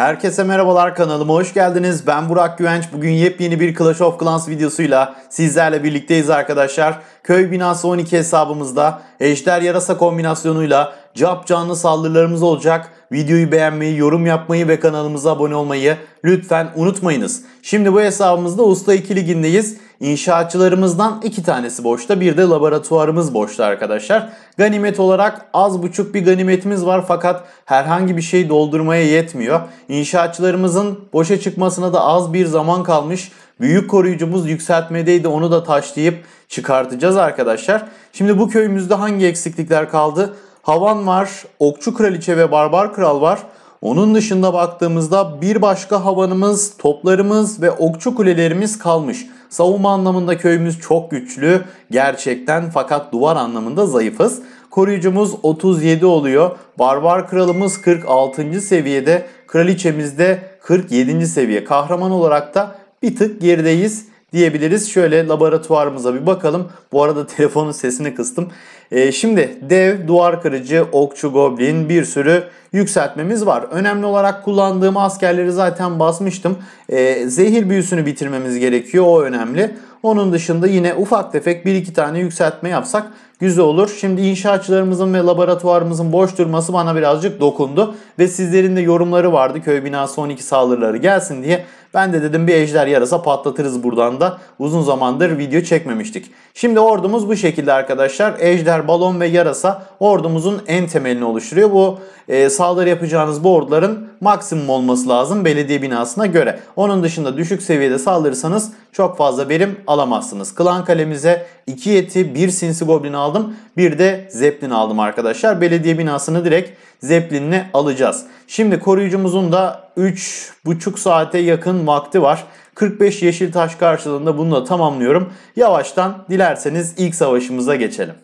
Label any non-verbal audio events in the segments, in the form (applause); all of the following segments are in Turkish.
Herkese merhabalar kanalıma hoş geldiniz. Ben Burak Güvenç. Bugün yepyeni bir Clash of Clans videosuyla sizlerle birlikteyiz arkadaşlar. Köy binası 12 hesabımızda ejder yarasa kombinasyonuyla cap canlı saldırılarımız olacak. Videoyu beğenmeyi, yorum yapmayı ve kanalımıza abone olmayı lütfen unutmayınız. Şimdi bu hesabımızda Usta 2 Ligi'ndeyiz. İnşaatçılarımızdan iki tanesi boşta bir de laboratuvarımız boşta arkadaşlar. Ganimet olarak az buçuk bir ganimetimiz var fakat herhangi bir şey doldurmaya yetmiyor. İnşaatçılarımızın boşa çıkmasına da az bir zaman kalmış. Büyük koruyucumuz yükseltmedeydi onu da taşlayıp çıkartacağız arkadaşlar. Şimdi bu köyümüzde hangi eksiklikler kaldı? Havan var, Okçu Kraliçe ve Barbar Kral var. Onun dışında baktığımızda bir başka havanımız, toplarımız ve okçu kulelerimiz kalmış. Savunma anlamında köyümüz çok güçlü gerçekten fakat duvar anlamında zayıfız. Koruyucumuz 37 oluyor. Barbar kralımız 46. seviyede, kraliçemiz de 47. seviye. Kahraman olarak da bir tık gerideyiz diyebiliriz. Şöyle laboratuvarımıza bir bakalım. Bu arada (laughs) telefonun sesini kıstım. E, şimdi dev, duvar kırıcı, okçu, goblin bir sürü yükseltmemiz var. Önemli olarak kullandığım askerleri zaten basmıştım. E, zehir büyüsünü bitirmemiz gerekiyor o önemli. Onun dışında yine ufak tefek bir iki tane yükseltme yapsak güzel olur. Şimdi inşaatçılarımızın ve laboratuvarımızın boş durması bana birazcık dokundu. Ve sizlerin de yorumları vardı köy binası 12 saldırıları gelsin diye. Ben de dedim bir ejder yarasa patlatırız buradan da. Uzun zamandır video çekmemiştik. Şimdi ordumuz bu şekilde arkadaşlar. Ejder, balon ve yarasa ordumuzun en temelini oluşturuyor. Bu e, saldırı yapacağınız bu orduların maksimum olması lazım belediye binasına göre. Onun dışında düşük seviyede saldırırsanız çok fazla verim alamazsınız. Klan kalemize 2 yeti 1 sinsi goblin aldım. Bir de zeplin aldım arkadaşlar. Belediye binasını direkt zeplinle alacağız. Şimdi koruyucumuzun da 3,5 saate yakın vakti var. 45 yeşil taş karşılığında bunu da tamamlıyorum. Yavaştan dilerseniz ilk savaşımıza geçelim.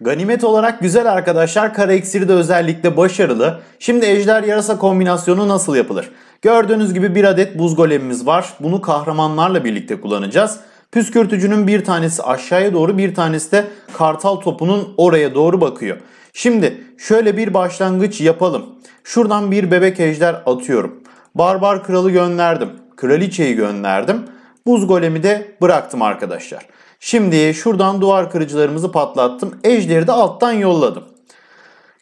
Ganimet olarak güzel arkadaşlar kara iksiri de özellikle başarılı. Şimdi ejder yarasa kombinasyonu nasıl yapılır? Gördüğünüz gibi bir adet buz golemimiz var. Bunu kahramanlarla birlikte kullanacağız. Püskürtücünün bir tanesi aşağıya doğru bir tanesi de kartal topunun oraya doğru bakıyor. Şimdi şöyle bir başlangıç yapalım. Şuradan bir bebek ejder atıyorum. Barbar kralı gönderdim. Kraliçeyi gönderdim. Buz golemi de bıraktım arkadaşlar. Şimdi şuradan duvar kırıcılarımızı patlattım. Ejderi de alttan yolladım.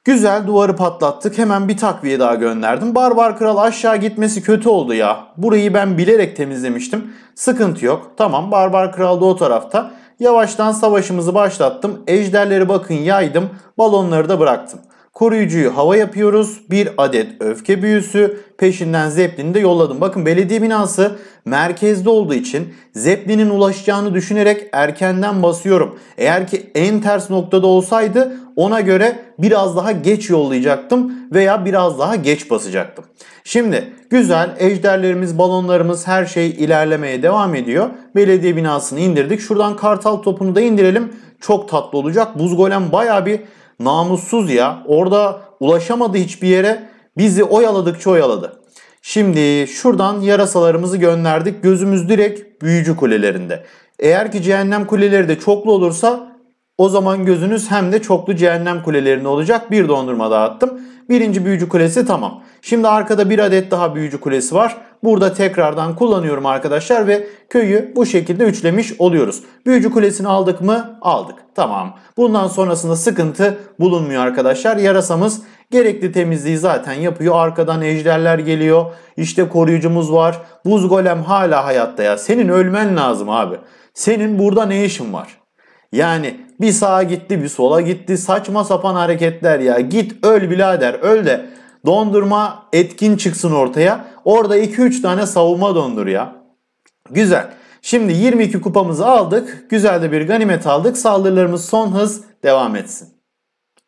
Güzel duvarı patlattık. Hemen bir takviye daha gönderdim. Barbar Kral aşağı gitmesi kötü oldu ya. Burayı ben bilerek temizlemiştim. Sıkıntı yok. Tamam Barbar Kral da o tarafta. Yavaştan savaşımızı başlattım. Ejderleri bakın yaydım. Balonları da bıraktım. Koruyucuyu hava yapıyoruz. Bir adet öfke büyüsü. Peşinden Zeppelin'i de yolladım. Bakın belediye binası merkezde olduğu için Zeppelin'in ulaşacağını düşünerek erkenden basıyorum. Eğer ki en ters noktada olsaydı ona göre biraz daha geç yollayacaktım veya biraz daha geç basacaktım. Şimdi güzel ejderlerimiz, balonlarımız her şey ilerlemeye devam ediyor. Belediye binasını indirdik. Şuradan kartal topunu da indirelim. Çok tatlı olacak. Buz golem baya bir Namussuz ya. Orada ulaşamadı hiçbir yere. Bizi oyaladıkça oyaladı. Şimdi şuradan yarasalarımızı gönderdik. Gözümüz direkt büyücü kulelerinde. Eğer ki cehennem kuleleri de çoklu olursa o zaman gözünüz hem de çoklu cehennem kulelerinde olacak. Bir dondurma dağıttım. Birinci büyücü kulesi tamam. Şimdi arkada bir adet daha büyücü kulesi var burada tekrardan kullanıyorum arkadaşlar ve köyü bu şekilde üçlemiş oluyoruz. Büyücü kulesini aldık mı? Aldık. Tamam. Bundan sonrasında sıkıntı bulunmuyor arkadaşlar. Yarasamız gerekli temizliği zaten yapıyor. Arkadan ejderler geliyor. İşte koruyucumuz var. Buz golem hala hayatta ya. Senin ölmen lazım abi. Senin burada ne işin var? Yani bir sağa gitti bir sola gitti saçma sapan hareketler ya. Git öl birader öl de Dondurma etkin çıksın ortaya. Orada 2-3 tane savunma dondur ya. Güzel. Şimdi 22 kupamızı aldık. Güzel de bir ganimet aldık. Saldırılarımız son hız devam etsin.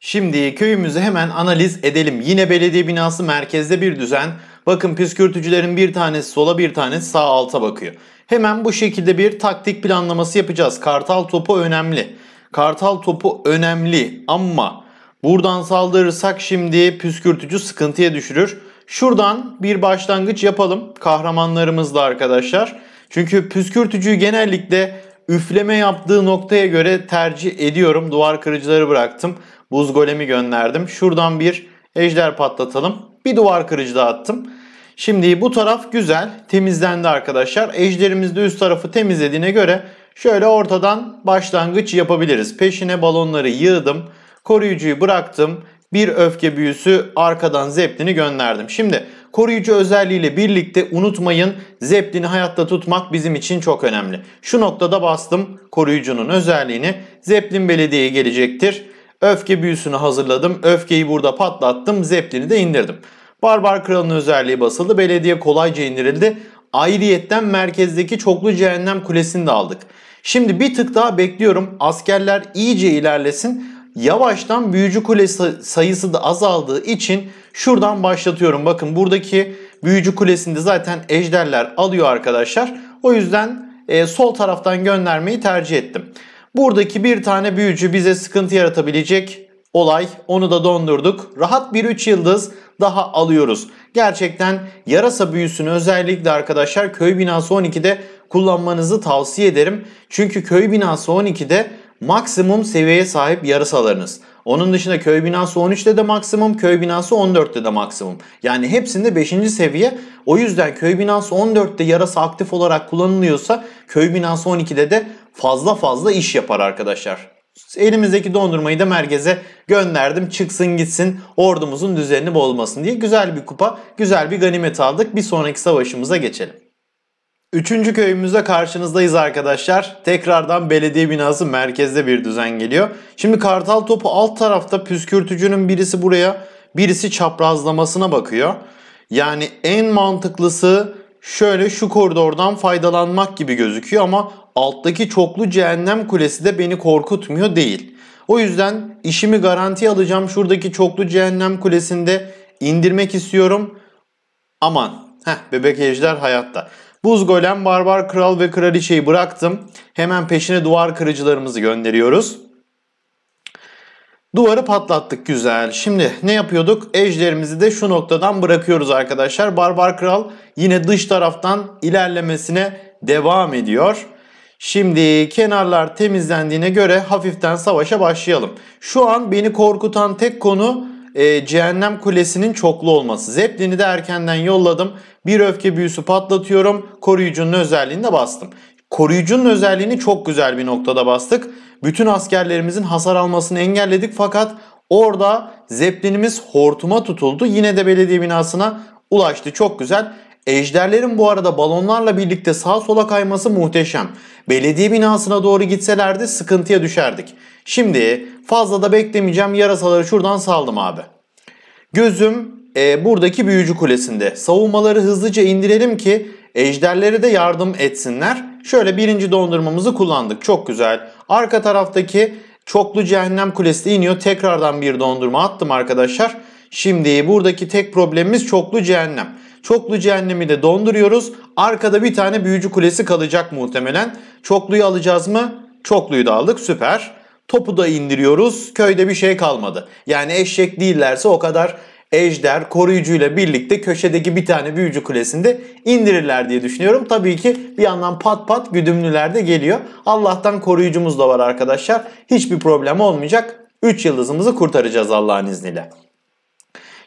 Şimdi köyümüzü hemen analiz edelim. Yine belediye binası merkezde bir düzen. Bakın püskürtücülerin bir tanesi sola bir tanesi sağ alta bakıyor. Hemen bu şekilde bir taktik planlaması yapacağız. Kartal topu önemli. Kartal topu önemli ama Buradan saldırırsak şimdi püskürtücü sıkıntıya düşürür. Şuradan bir başlangıç yapalım kahramanlarımızla arkadaşlar. Çünkü püskürtücüyü genellikle üfleme yaptığı noktaya göre tercih ediyorum. Duvar kırıcıları bıraktım. Buz golemi gönderdim. Şuradan bir ejder patlatalım. Bir duvar kırıcı da attım. Şimdi bu taraf güzel temizlendi arkadaşlar. Ejderimiz de üst tarafı temizlediğine göre şöyle ortadan başlangıç yapabiliriz. Peşine balonları yığdım. Koruyucuyu bıraktım. Bir öfke büyüsü arkadan zeplini gönderdim. Şimdi koruyucu özelliğiyle birlikte unutmayın zeplini hayatta tutmak bizim için çok önemli. Şu noktada bastım koruyucunun özelliğini. Zeplin belediyeye gelecektir. Öfke büyüsünü hazırladım. Öfkeyi burada patlattım. Zeplini de indirdim. Barbar Kral'ın özelliği basıldı. Belediye kolayca indirildi. Ayrıyetten merkezdeki çoklu cehennem kulesini de aldık. Şimdi bir tık daha bekliyorum. Askerler iyice ilerlesin yavaştan büyücü kule sayısı da azaldığı için şuradan başlatıyorum. Bakın buradaki büyücü kulesinde zaten ejderler alıyor arkadaşlar. O yüzden e, sol taraftan göndermeyi tercih ettim. Buradaki bir tane büyücü bize sıkıntı yaratabilecek olay. Onu da dondurduk. Rahat bir 3 yıldız daha alıyoruz. Gerçekten yarasa büyüsünü özellikle arkadaşlar köy binası 12'de kullanmanızı tavsiye ederim. Çünkü köy binası 12'de maksimum seviyeye sahip yarısalarınız. Onun dışında köy binası 13'te de maksimum, köy binası 14'te de maksimum. Yani hepsinde 5. seviye. O yüzden köy binası 14'te yarasa aktif olarak kullanılıyorsa köy binası 12'de de fazla fazla iş yapar arkadaşlar. Elimizdeki dondurmayı da merkeze gönderdim. Çıksın gitsin ordumuzun düzenini bozmasın diye. Güzel bir kupa, güzel bir ganimet aldık. Bir sonraki savaşımıza geçelim. Üçüncü köyümüzde karşınızdayız arkadaşlar. Tekrardan belediye binası merkezde bir düzen geliyor. Şimdi kartal topu alt tarafta püskürtücünün birisi buraya birisi çaprazlamasına bakıyor. Yani en mantıklısı şöyle şu koridordan faydalanmak gibi gözüküyor ama alttaki çoklu cehennem kulesi de beni korkutmuyor değil. O yüzden işimi garanti alacağım şuradaki çoklu cehennem kulesinde indirmek istiyorum. Aman heh, bebek ejder hayatta. Buz Golem, Barbar Kral ve Kraliçeyi bıraktım. Hemen peşine duvar kırıcılarımızı gönderiyoruz. Duvarı patlattık güzel. Şimdi ne yapıyorduk? Ejderimizi de şu noktadan bırakıyoruz arkadaşlar. Barbar Kral yine dış taraftan ilerlemesine devam ediyor. Şimdi kenarlar temizlendiğine göre hafiften savaşa başlayalım. Şu an beni korkutan tek konu e, Cehennem Kulesi'nin çoklu olması. Zeppelin'i de erkenden yolladım. Bir öfke büyüsü patlatıyorum. Koruyucunun özelliğini de bastım. Koruyucunun özelliğini çok güzel bir noktada bastık. Bütün askerlerimizin hasar almasını engelledik fakat orada Zeppelin'imiz hortuma tutuldu. Yine de belediye binasına ulaştı. Çok güzel. Ejderlerin bu arada balonlarla birlikte sağ sola kayması muhteşem. Belediye binasına doğru gitselerdi sıkıntıya düşerdik. Şimdi fazla da beklemeyeceğim yarasaları şuradan saldım abi. Gözüm e, buradaki büyücü kulesinde. Savunmaları hızlıca indirelim ki ejderlere de yardım etsinler. Şöyle birinci dondurmamızı kullandık. Çok güzel. Arka taraftaki çoklu cehennem kulesi iniyor. Tekrardan bir dondurma attım arkadaşlar. Şimdi buradaki tek problemimiz çoklu cehennem. Çoklu cehennemi de donduruyoruz. Arkada bir tane büyücü kulesi kalacak muhtemelen. Çokluyu alacağız mı? Çokluyu da aldık süper. Topu da indiriyoruz. Köyde bir şey kalmadı. Yani eşek değillerse o kadar ejder koruyucuyla birlikte köşedeki bir tane büyücü kulesinde indirirler diye düşünüyorum. Tabii ki bir yandan pat pat güdümlüler de geliyor. Allah'tan koruyucumuz da var arkadaşlar. Hiçbir problem olmayacak. 3 yıldızımızı kurtaracağız Allah'ın izniyle.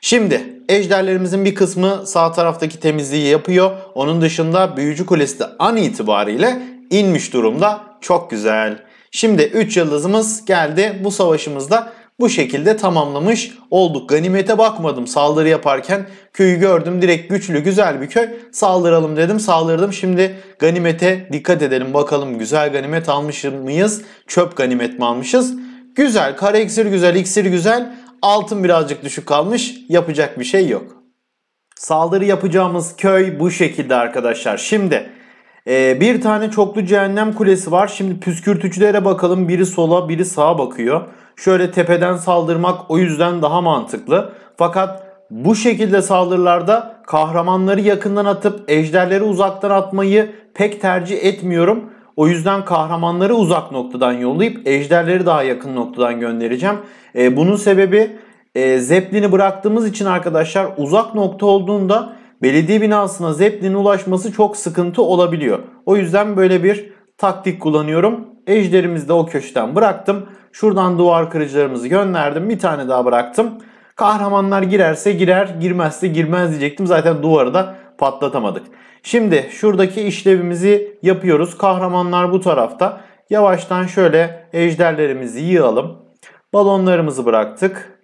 Şimdi ejderlerimizin bir kısmı sağ taraftaki temizliği yapıyor. Onun dışında büyücü kulesi de an itibariyle inmiş durumda. Çok güzel. Şimdi 3 yıldızımız geldi. Bu savaşımızda bu şekilde tamamlamış olduk. Ganimete bakmadım saldırı yaparken. Köyü gördüm direkt güçlü güzel bir köy. Saldıralım dedim saldırdım. Şimdi ganimete dikkat edelim bakalım güzel ganimet almış mıyız? Çöp ganimet mi almışız? Güzel kara iksir güzel iksir güzel. Altın birazcık düşük kalmış. Yapacak bir şey yok. Saldırı yapacağımız köy bu şekilde arkadaşlar. Şimdi e, bir tane çoklu cehennem kulesi var. Şimdi püskürtücülere bakalım. Biri sola biri sağa bakıyor. Şöyle tepeden saldırmak o yüzden daha mantıklı. Fakat bu şekilde saldırılarda kahramanları yakından atıp ejderleri uzaktan atmayı pek tercih etmiyorum. O yüzden kahramanları uzak noktadan yollayıp ejderleri daha yakın noktadan göndereceğim. E, bunun sebebi e, Zeppelin'i bıraktığımız için arkadaşlar uzak nokta olduğunda belediye binasına Zeppelin'in ulaşması çok sıkıntı olabiliyor. O yüzden böyle bir taktik kullanıyorum. Ejderimizi de o köşeden bıraktım. Şuradan duvar kırıcılarımızı gönderdim. Bir tane daha bıraktım. Kahramanlar girerse girer, girmezse girmez diyecektim. Zaten duvarı da patlatamadık. Şimdi şuradaki işlevimizi yapıyoruz. Kahramanlar bu tarafta. Yavaştan şöyle ejderlerimizi yığalım. Balonlarımızı bıraktık.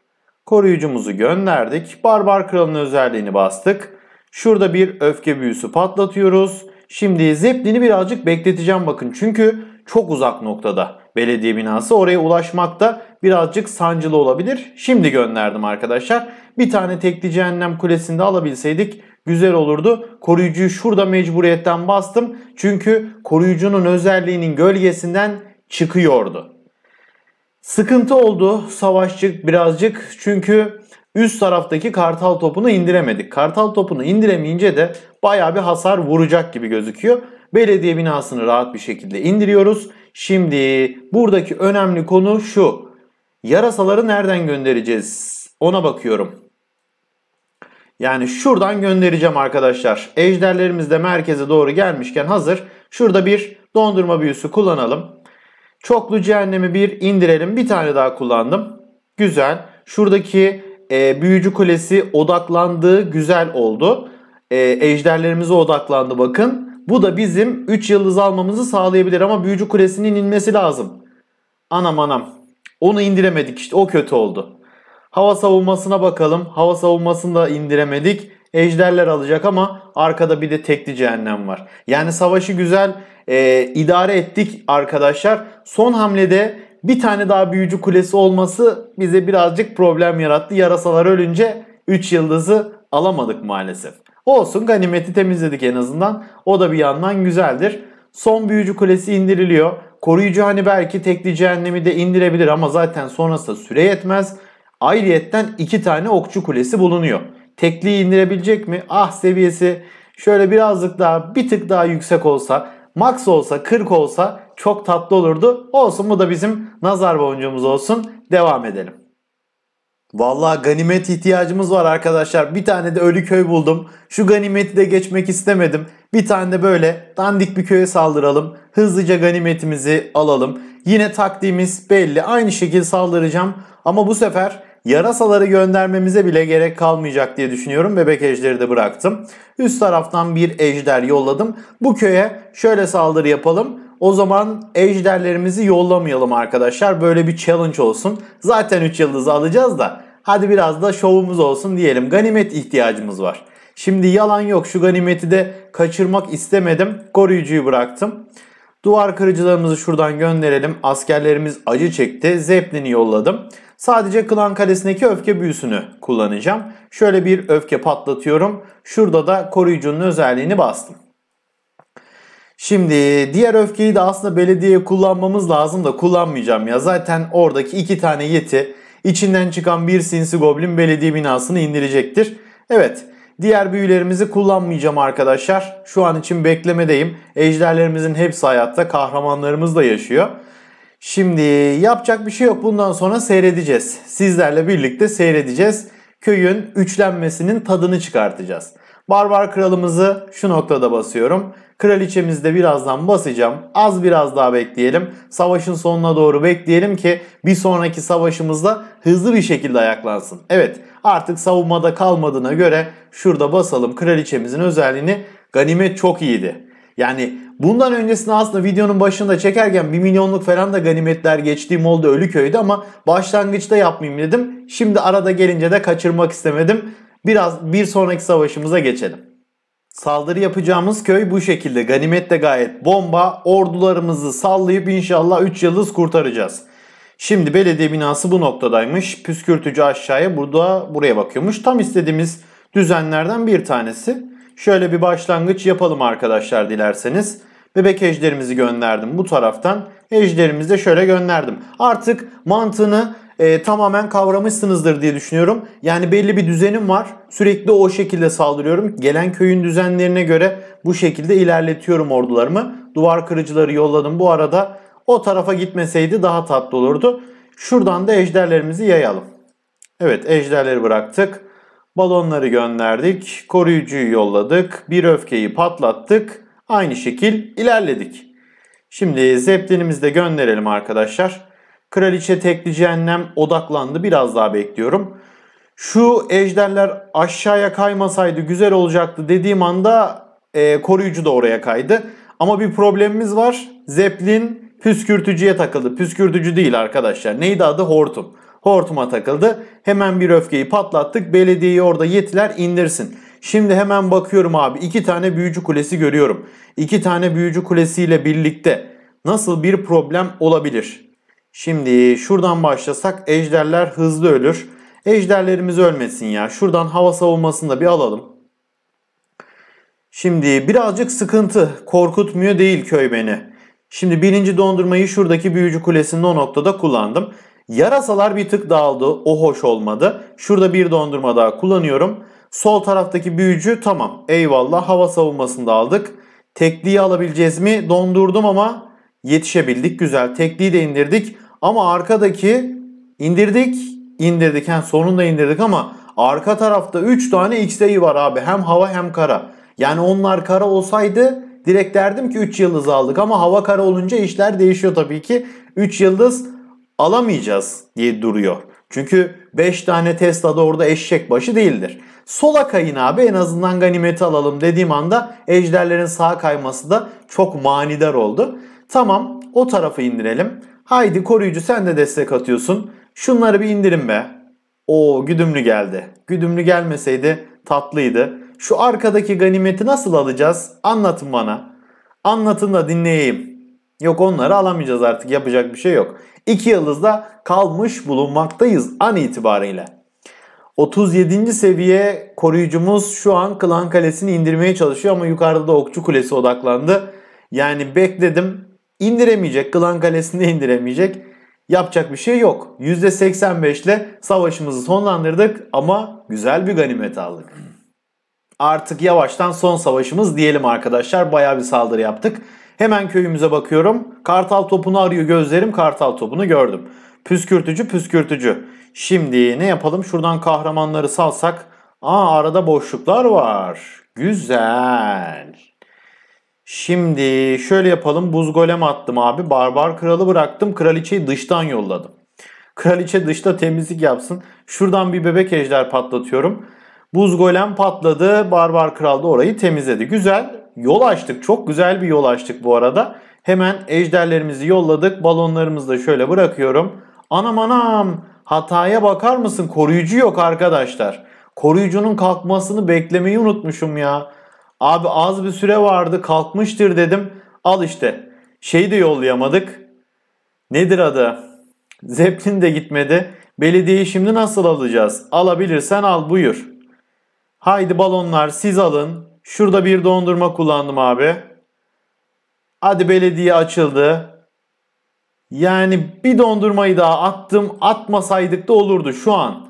Koruyucumuzu gönderdik. Barbar kralın özelliğini bastık. Şurada bir öfke büyüsü patlatıyoruz. Şimdi zeplini birazcık bekleteceğim bakın. Çünkü çok uzak noktada belediye binası. Oraya ulaşmak da birazcık sancılı olabilir. Şimdi gönderdim arkadaşlar. Bir tane tekli cehennem kulesinde alabilseydik güzel olurdu. Koruyucuyu şurada mecburiyetten bastım. Çünkü koruyucunun özelliğinin gölgesinden çıkıyordu. Sıkıntı oldu savaşçık birazcık çünkü üst taraftaki kartal topunu indiremedik. Kartal topunu indiremeyince de baya bir hasar vuracak gibi gözüküyor. Belediye binasını rahat bir şekilde indiriyoruz. Şimdi buradaki önemli konu şu. Yarasaları nereden göndereceğiz? Ona bakıyorum. Yani şuradan göndereceğim arkadaşlar. Ejderlerimiz de merkeze doğru gelmişken hazır. Şurada bir dondurma büyüsü kullanalım. Çoklu cehennemi bir indirelim. Bir tane daha kullandım. Güzel. Şuradaki e, büyücü kulesi odaklandığı güzel oldu. E, ejderlerimize odaklandı bakın. Bu da bizim 3 yıldız almamızı sağlayabilir ama büyücü kulesinin inmesi lazım. Anam anam. Onu indiremedik işte o kötü oldu. Hava savunmasına bakalım. Hava savunmasını da indiremedik. Ejderler alacak ama arkada bir de tekli cehennem var. Yani savaşı güzel e, idare ettik arkadaşlar. Son hamlede bir tane daha büyücü kulesi olması bize birazcık problem yarattı. Yarasalar ölünce 3 yıldızı alamadık maalesef. Olsun ganimeti temizledik en azından. O da bir yandan güzeldir. Son büyücü kulesi indiriliyor. Koruyucu hani belki tekli cehennemi de indirebilir ama zaten sonrası süre yetmez. Ayrıyetten iki tane okçu kulesi bulunuyor. Tekliği indirebilecek mi? Ah seviyesi şöyle birazcık daha bir tık daha yüksek olsa max olsa 40 olsa çok tatlı olurdu. Olsun bu da bizim nazar boncuğumuz olsun. Devam edelim. Vallahi ganimet ihtiyacımız var arkadaşlar. Bir tane de ölü köy buldum. Şu ganimeti de geçmek istemedim. Bir tane de böyle dandik bir köye saldıralım. Hızlıca ganimetimizi alalım. Yine taktiğimiz belli. Aynı şekilde saldıracağım. Ama bu sefer yarasaları göndermemize bile gerek kalmayacak diye düşünüyorum. Bebek ejderi de bıraktım. Üst taraftan bir ejder yolladım. Bu köye şöyle saldırı yapalım. O zaman ejderlerimizi yollamayalım arkadaşlar. Böyle bir challenge olsun. Zaten 3 yıldız alacağız da hadi biraz da şovumuz olsun diyelim. Ganimet ihtiyacımız var. Şimdi yalan yok şu ganimeti de kaçırmak istemedim. Koruyucuyu bıraktım. Duvar kırıcılarımızı şuradan gönderelim. Askerlerimiz acı çekti. Zeplin'i yolladım. Sadece klan kalesindeki öfke büyüsünü kullanacağım. Şöyle bir öfke patlatıyorum. Şurada da koruyucunun özelliğini bastım. Şimdi diğer öfkeyi de aslında belediye kullanmamız lazım da kullanmayacağım ya. Zaten oradaki iki tane yeti içinden çıkan bir sinsi goblin belediye binasını indirecektir. Evet diğer büyülerimizi kullanmayacağım arkadaşlar. Şu an için beklemedeyim. Ejderlerimizin hepsi hayatta kahramanlarımız da yaşıyor. Şimdi yapacak bir şey yok. Bundan sonra seyredeceğiz. Sizlerle birlikte seyredeceğiz. Köyün üçlenmesinin tadını çıkartacağız. Barbar kralımızı şu noktada basıyorum. Kraliçemizde birazdan basacağım. Az biraz daha bekleyelim. Savaşın sonuna doğru bekleyelim ki bir sonraki savaşımızda hızlı bir şekilde ayaklansın. Evet artık savunmada kalmadığına göre şurada basalım kraliçemizin özelliğini. Ganimet çok iyiydi. Yani Bundan öncesinde aslında videonun başında çekerken 1 milyonluk falan da ganimetler geçtiğim oldu Ölüköy'de ama başlangıçta yapmayayım dedim. Şimdi arada gelince de kaçırmak istemedim. Biraz bir sonraki savaşımıza geçelim. Saldırı yapacağımız köy bu şekilde. Ganimet de gayet bomba. Ordularımızı sallayıp inşallah 3 yıldız kurtaracağız. Şimdi belediye binası bu noktadaymış. Püskürtücü aşağıya burada buraya bakıyormuş. Tam istediğimiz düzenlerden bir tanesi. Şöyle bir başlangıç yapalım arkadaşlar dilerseniz ve ejderimizi gönderdim bu taraftan. Ejderimizi de şöyle gönderdim. Artık mantığını e, tamamen kavramışsınızdır diye düşünüyorum. Yani belli bir düzenim var. Sürekli o şekilde saldırıyorum. Gelen köyün düzenlerine göre bu şekilde ilerletiyorum ordularımı. Duvar kırıcıları yolladım. Bu arada o tarafa gitmeseydi daha tatlı olurdu. Şuradan da ejderlerimizi yayalım. Evet ejderleri bıraktık. Balonları gönderdik. Koruyucuyu yolladık. Bir öfkeyi patlattık. Aynı şekil ilerledik. Şimdi zeplinimizi de gönderelim arkadaşlar. Kraliçe tekli cehennem odaklandı. Biraz daha bekliyorum. Şu ejderler aşağıya kaymasaydı güzel olacaktı dediğim anda e, koruyucu da oraya kaydı. Ama bir problemimiz var. Zeplin püskürtücüye takıldı. Püskürtücü değil arkadaşlar. Neydi adı? Hortum. Hortuma takıldı. Hemen bir öfkeyi patlattık. Belediyeyi orada yetiler indirsin. Şimdi hemen bakıyorum abi. iki tane büyücü kulesi görüyorum. İki tane büyücü kulesiyle birlikte nasıl bir problem olabilir? Şimdi şuradan başlasak ejderler hızlı ölür. Ejderlerimiz ölmesin ya. Şuradan hava savunmasını da bir alalım. Şimdi birazcık sıkıntı. Korkutmuyor değil köy beni. Şimdi birinci dondurmayı şuradaki büyücü kulesinin o noktada kullandım. Yarasalar bir tık dağıldı. O hoş olmadı. Şurada bir dondurma daha kullanıyorum. Sol taraftaki büyücü tamam eyvallah hava savunmasını da aldık. Tekliği alabileceğiz mi? Dondurdum ama yetişebildik güzel. Tekliği de indirdik ama arkadaki indirdik indirdik. Yani sonunda indirdik ama arka tarafta 3 tane x var abi hem hava hem kara. Yani onlar kara olsaydı direkt derdim ki 3 yıldız aldık ama hava kara olunca işler değişiyor tabii ki. 3 yıldız alamayacağız diye duruyor. Çünkü 5 tane Tesla da orada eşek başı değildir. Sola kayın abi en azından ganimeti alalım dediğim anda ejderlerin sağa kayması da çok manidar oldu. Tamam o tarafı indirelim. Haydi koruyucu sen de destek atıyorsun. Şunları bir indirin be. O güdümlü geldi. Güdümlü gelmeseydi tatlıydı. Şu arkadaki ganimeti nasıl alacağız? Anlatın bana. Anlatın da dinleyeyim. Yok onları alamayacağız artık yapacak bir şey yok. İki yıldızda kalmış bulunmaktayız an itibariyle. 37. seviye koruyucumuz şu an Klan Kalesi'ni indirmeye çalışıyor ama yukarıda da Okçu Kulesi odaklandı. Yani bekledim indiremeyecek Klan Kalesi'ni indiremeyecek. Yapacak bir şey yok. %85 ile savaşımızı sonlandırdık ama güzel bir ganimet aldık. Artık yavaştan son savaşımız diyelim arkadaşlar. Bayağı bir saldırı yaptık. Hemen köyümüze bakıyorum. Kartal topunu arıyor gözlerim. Kartal topunu gördüm. Püskürtücü püskürtücü. Şimdi ne yapalım? Şuradan kahramanları salsak. Aa arada boşluklar var. Güzel. Şimdi şöyle yapalım. Buz golem attım abi. Barbar kralı bıraktım. Kraliçeyi dıştan yolladım. Kraliçe dışta temizlik yapsın. Şuradan bir bebek ejder patlatıyorum. Buz golem patladı. Barbar kral da orayı temizledi. Güzel yol açtık. Çok güzel bir yol açtık bu arada. Hemen ejderlerimizi yolladık. Balonlarımızı da şöyle bırakıyorum. Anam anam hataya bakar mısın? Koruyucu yok arkadaşlar. Koruyucunun kalkmasını beklemeyi unutmuşum ya. Abi az bir süre vardı kalkmıştır dedim. Al işte. Şeyi de yollayamadık. Nedir adı? Zeplin de gitmedi. Belediyeyi şimdi nasıl alacağız? Alabilirsen al buyur. Haydi balonlar siz alın. Şurada bir dondurma kullandım abi. Hadi belediye açıldı. Yani bir dondurmayı daha attım. Atmasaydık da olurdu şu an.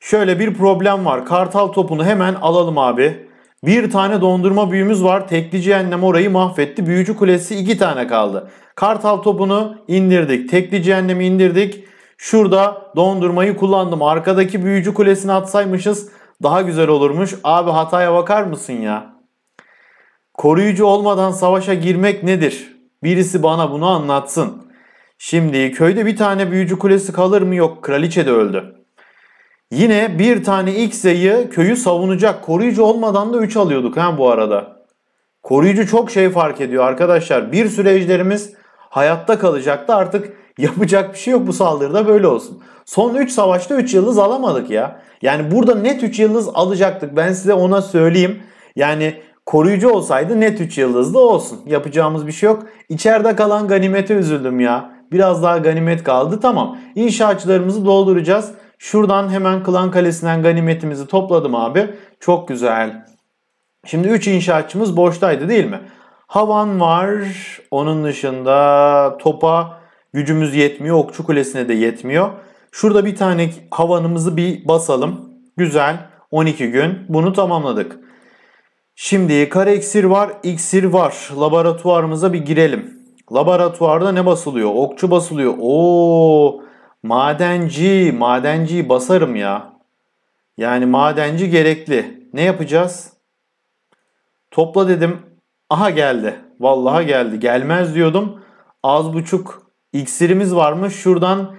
Şöyle bir problem var. Kartal topunu hemen alalım abi. Bir tane dondurma büyümüz var. Tekli cehennem orayı mahvetti. Büyücü kulesi iki tane kaldı. Kartal topunu indirdik. Tekli cehennemi indirdik. Şurada dondurmayı kullandım. Arkadaki büyücü kulesini atsaymışız daha güzel olurmuş. Abi hataya bakar mısın ya? Koruyucu olmadan savaşa girmek nedir? Birisi bana bunu anlatsın. Şimdi köyde bir tane büyücü kulesi kalır mı? Yok kraliçe de öldü. Yine bir tane X'eyi köyü savunacak. Koruyucu olmadan da 3 alıyorduk ha bu arada. Koruyucu çok şey fark ediyor arkadaşlar. Bir süre ejderimiz hayatta kalacaktı. Artık yapacak bir şey yok bu saldırıda böyle olsun. Son 3 savaşta 3 yıldız alamadık ya. Yani burada net 3 yıldız alacaktık. Ben size ona söyleyeyim. Yani koruyucu olsaydı net 3 yıldızlı olsun. Yapacağımız bir şey yok. İçeride kalan ganimete üzüldüm ya. Biraz daha ganimet kaldı. Tamam. İnşaatçılarımızı dolduracağız. Şuradan hemen Klan Kalesi'nden ganimetimizi topladım abi. Çok güzel. Şimdi 3 inşaatçımız boştaydı değil mi? Havan var. Onun dışında topa gücümüz yetmiyor. Okçu Kulesi'ne de yetmiyor. Şurada bir tane havanımızı bir basalım. Güzel. 12 gün. Bunu tamamladık. Şimdi kare iksir var, iksir var. Laboratuvarımıza bir girelim. Laboratuvarda ne basılıyor? Okçu basılıyor. Ooo. madenci, madenciyi basarım ya. Yani madenci gerekli. Ne yapacağız? Topla dedim. Aha geldi. Vallahi geldi. Gelmez diyordum. Az buçuk iksirimiz varmış. Şuradan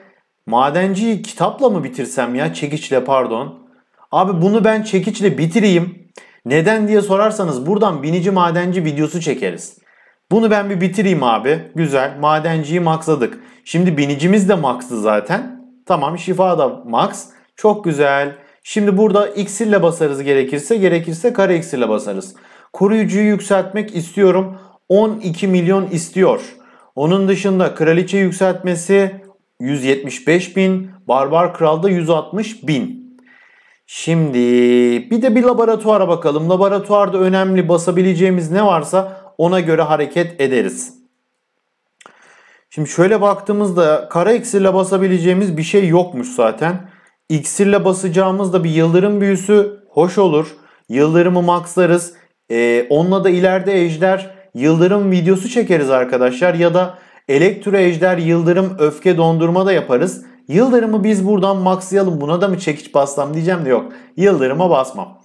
Madenciyi kitapla mı bitirsem ya? Çekiçle pardon. Abi bunu ben çekiçle bitireyim. Neden diye sorarsanız buradan binici madenci videosu çekeriz. Bunu ben bir bitireyim abi. Güzel. Madenciyi maxladık. Şimdi binicimiz de maksı zaten. Tamam şifa da max. Çok güzel. Şimdi burada x ile basarız gerekirse. Gerekirse kare x ile basarız. Koruyucuyu yükseltmek istiyorum. 12 milyon istiyor. Onun dışında kraliçe yükseltmesi 175 bin, Barbar Kral'da 160 bin. Şimdi bir de bir laboratuvara bakalım. Laboratuvarda önemli basabileceğimiz ne varsa ona göre hareket ederiz. Şimdi şöyle baktığımızda kara iksirle basabileceğimiz bir şey yokmuş zaten. İksirle basacağımızda bir yıldırım büyüsü hoş olur. Yıldırımı maxlarız. Ee, onunla da ileride ejder yıldırım videosu çekeriz arkadaşlar. Ya da Elektro ejder, yıldırım, öfke dondurma da yaparız. Yıldırımı biz buradan maxlayalım buna da mı çekiç bassam diyeceğim de yok. Yıldırıma basmam.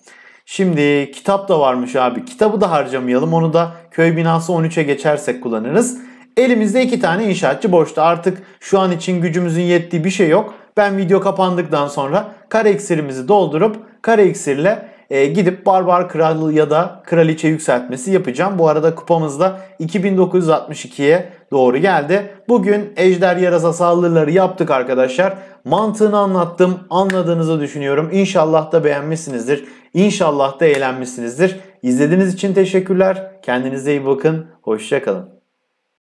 Şimdi kitap da varmış abi. Kitabı da harcamayalım. Onu da köy binası 13'e geçersek kullanırız. Elimizde iki tane inşaatçı boşta. Artık şu an için gücümüzün yettiği bir şey yok. Ben video kapandıktan sonra kare iksirimizi doldurup kare iksirle e, gidip barbar kral ya da kraliçe yükseltmesi yapacağım. Bu arada kupamız da 2962'ye doğru geldi. Bugün ejder yarasa saldırıları yaptık arkadaşlar. Mantığını anlattım. Anladığınızı düşünüyorum. İnşallah da beğenmişsinizdir. İnşallah da eğlenmişsinizdir. İzlediğiniz için teşekkürler. Kendinize iyi bakın. Hoşçakalın.